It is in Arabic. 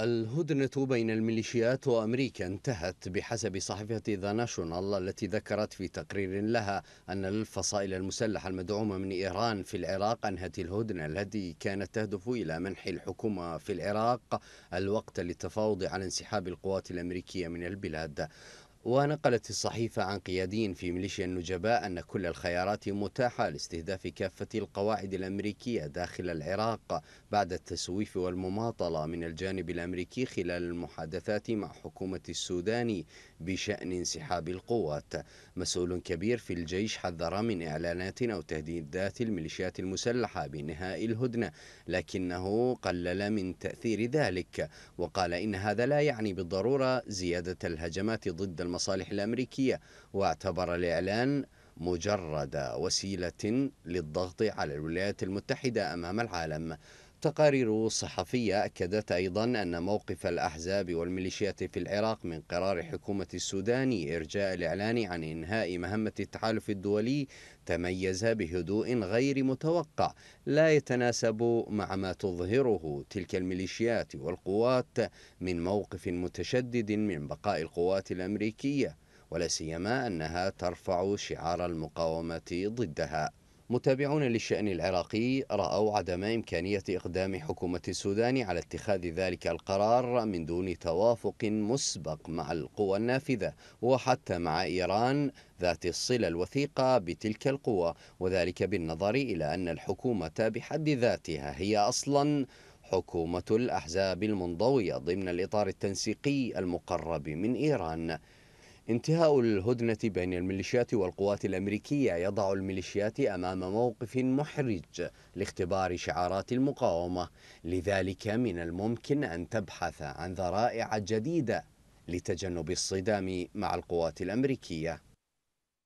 الهدنة بين الميليشيات وأمريكا انتهت بحسب صحيفة ذا ناشونال التي ذكرت في تقرير لها أن الفصائل المسلحة المدعومة من إيران في العراق أنهت الهدنة التي كانت تهدف إلى منح الحكومة في العراق الوقت للتفاوض عن انسحاب القوات الأمريكية من البلاد ونقلت الصحيفة عن قياديين في ميليشيا النجباء أن كل الخيارات متاحة لاستهداف كافة القواعد الأمريكية داخل العراق بعد التسويف والمماطلة من الجانب الأمريكي خلال المحادثات مع حكومة السودان بشأن انسحاب القوات مسؤول كبير في الجيش حذر من إعلانات أو تهديدات الميليشيات المسلحة بإنهاء الهدنة لكنه قلل من تأثير ذلك وقال إن هذا لا يعني بالضرورة زيادة الهجمات ضد المصالح الأمريكية واعتبر الإعلان مجرد وسيلة للضغط على الولايات المتحدة أمام العالم تقارير صحفية أكدت أيضا أن موقف الأحزاب والميليشيات في العراق من قرار حكومة السودان إرجاء الإعلان عن إنهاء مهمة التحالف الدولي تميز بهدوء غير متوقع لا يتناسب مع ما تظهره تلك الميليشيات والقوات من موقف متشدد من بقاء القوات الأمريكية ولا سيما أنها ترفع شعار المقاومة ضدها متابعون للشأن العراقي رأوا عدم إمكانية إقدام حكومة السودان على اتخاذ ذلك القرار من دون توافق مسبق مع القوى النافذة وحتى مع إيران ذات الصلة الوثيقة بتلك القوى وذلك بالنظر إلى أن الحكومة بحد ذاتها هي أصلاً حكومة الأحزاب المنضوية ضمن الإطار التنسيقي المقرب من إيران انتهاء الهدنة بين الميليشيات والقوات الأمريكية يضع الميليشيات أمام موقف محرج لاختبار شعارات المقاومة لذلك من الممكن أن تبحث عن ذرائع جديدة لتجنب الصدام مع القوات الأمريكية